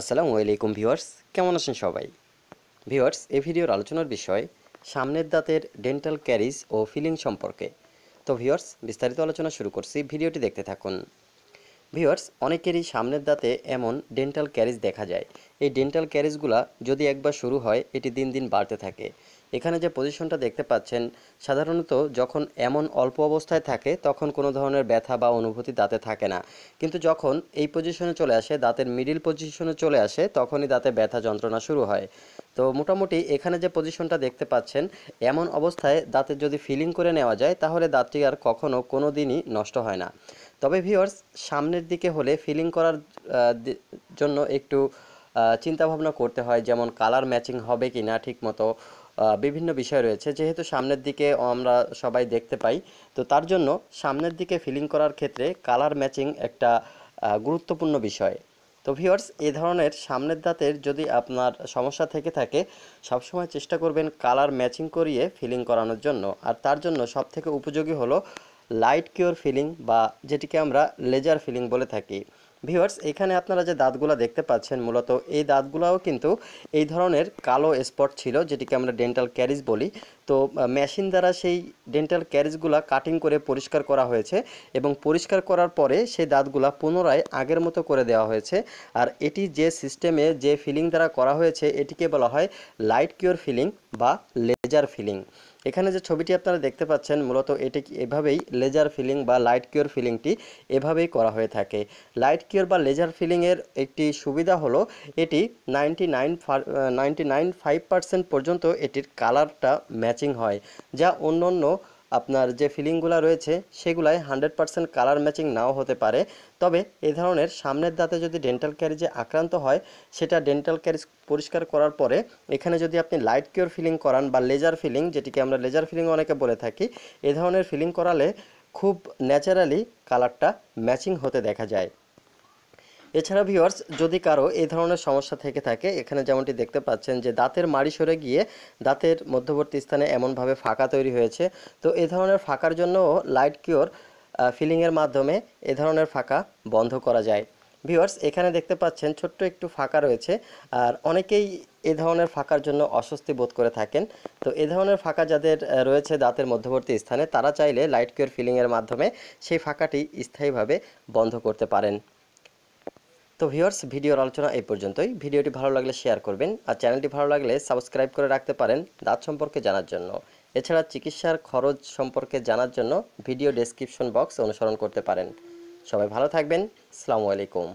আসসালামু আলাইকুম ভিউয়ার্স কেমন আছেন সবাই ভিউয়ার্স এই ভিডিওর আলোচনার বিষয় সামনের দাঁতের ডেন্টাল ক্যারিজ ও ফিলিং সম্পর্কে তো ভিউয়ার্স বিস্তারিত আলোচনা শুরু করছি ভিডিওটি দেখতে থাকুন ভিউয়ার্স অনেকেরই সামনের দাঁতে এমন ডেন্টাল ক্যারিজ দেখা যায় এই ডেন্টাল ক্যারিজগুলা যদি একবার শুরু হয় এটি দিন দিন বাড়তে থাকে এখানে যে পজিশনটা দেখতে পাচ্ছেন সাধারণত যখন এমন অল্প অবস্থায় থাকে তখন কোনো ধরনের ব্যথা বা অনুভূতি দাঁতে থাকে না কিন্তু যখন এই পজিশনে চলে আসে দাঁতের মিডিল পজিশনে চলে আসে তখনই দাঁতে ব্যথা যন্ত্রণা শুরু হয় তো মোটামুটি এখানে যে পজিশনটা দেখতে পাচ্ছেন এমন অবস্থায় দাঁতের যদি ফিলিং করে নেওয়া যায় তাহলে দাঁতটি আর কখনও কোনো দিনই নষ্ট হয় না তবে ভিওর্স সামনের দিকে হলে ফিলিং করার জন্য একটু চিন্তাভাবনা করতে হয় যেমন কালার ম্যাচিং হবে কি না ঠিক মতো বিভিন্ন বিষয় রয়েছে যেহেতু সামনের দিকে আমরা সবাই দেখতে পাই তো তার জন্য সামনের দিকে ফিলিং করার ক্ষেত্রে কালার ম্যাচিং একটা গুরুত্বপূর্ণ বিষয় তো ভিওর্স এ ধরনের সামনের দাঁতের যদি আপনার সমস্যা থেকে থাকে সবসময় চেষ্টা করবেন কালার ম্যাচিং করিয়ে ফিলিং করানোর জন্য আর তার জন্য সবথেকে উপযোগী হলো লাইট কিওর ফিলিং বা যেটিকে আমরা লেজার ফিলিং বলে থাকি ভিউয়ার্স এখানে আপনারা যে দাঁতগুলো দেখতে পাচ্ছেন মূলত এই দাঁতগুলাও কিন্তু এই ধরনের কালো স্পট ছিল যেটিকে আমরা ডেন্টাল ক্যারিজ বলি তো মেশিন দ্বারা সেই ডেন্টাল ক্যারিজগুলা কাটিং করে পরিষ্কার করা হয়েছে এবং পরিষ্কার করার পরে সেই দাঁতগুলা পুনরায় আগের মতো করে দেওয়া হয়েছে আর এটি যে সিস্টেমে যে ফিলিং দ্বারা করা হয়েছে এটিকে বলা হয় লাইট কিওর ফিলিং বা লেজার ফিলিং এখানে যে ছবিটি আপনারা দেখতে পাচ্ছেন মূলত এটি এভাবেই লেজার ফিলিং বা লাইট কিওর ফিলিংটি এভাবেই করা হয়ে থাকে লাইট কিওর বা লেজার ফিলিংয়ের একটি সুবিধা হলো এটি ninety nine nine five percent পর্যন্ত এটির কালারটা ম্যাচিং হয় যা অন্য অন্য আপনার যে ফিলিংগুলো রয়েছে সেগুলাই হান্ড্রেড পার্সেন্ট কালার ম্যাচিং নাও হতে পারে তবে এ ধরনের সামনের দাঁতে যদি ডেন্টাল ক্যারিজে আক্রান্ত হয় সেটা ডেন্টাল ক্যারিজ পরিষ্কার করার পরে এখানে যদি আপনি লাইট কিওর ফিলিং করান বা লেজার ফিলিং যেটিকে আমরা লেজার ফিলিং অনেকে বলে থাকি এ ধরনের ফিলিং করালে খুব ন্যাচারালি কালারটা ম্যাচিং হতে দেখা যায় এছাড়া ভিউয়ার্স যদি কারো এই ধরনের সমস্যা থেকে থাকে এখানে যেমনটি দেখতে পাচ্ছেন যে দাঁতের মাড়ি সরে গিয়ে দাঁতের মধ্যবর্তী স্থানে এমনভাবে ফাঁকা তৈরি হয়েছে তো এ ধরনের ফাঁকার জন্য লাইট কিওর ফিলিংয়ের মাধ্যমে এ ধরনের ফাঁকা বন্ধ করা যায় ভিউয়ার্স এখানে দেখতে পাচ্ছেন ছোট্ট একটু ফাঁকা রয়েছে আর অনেকেই এ ধরনের ফাঁকার জন্য অস্বস্তি বোধ করে থাকেন তো এ ধরনের ফাঁকা যাদের রয়েছে দাঁতের মধ্যবর্তী স্থানে তারা চাইলে লাইট কিওর ফিলিংয়ের মাধ্যমে সেই ফাঁকাটি স্থায়ীভাবে বন্ধ করতে পারেন তো ভিউয়ার্স ভিডিওর আলোচনা এই পর্যন্তই ভিডিওটি ভালো লাগলে শেয়ার করবেন আর চ্যানেলটি ভালো লাগলে সাবস্ক্রাইব করে রাখতে পারেন দাঁত সম্পর্কে জানার জন্য এছাড়া চিকিৎসার খরচ সম্পর্কে জানার জন্য ভিডিও ডেসক্রিপশন বক্স অনুসরণ করতে পারেন সবাই ভালো থাকবেন সালামু আলাইকুম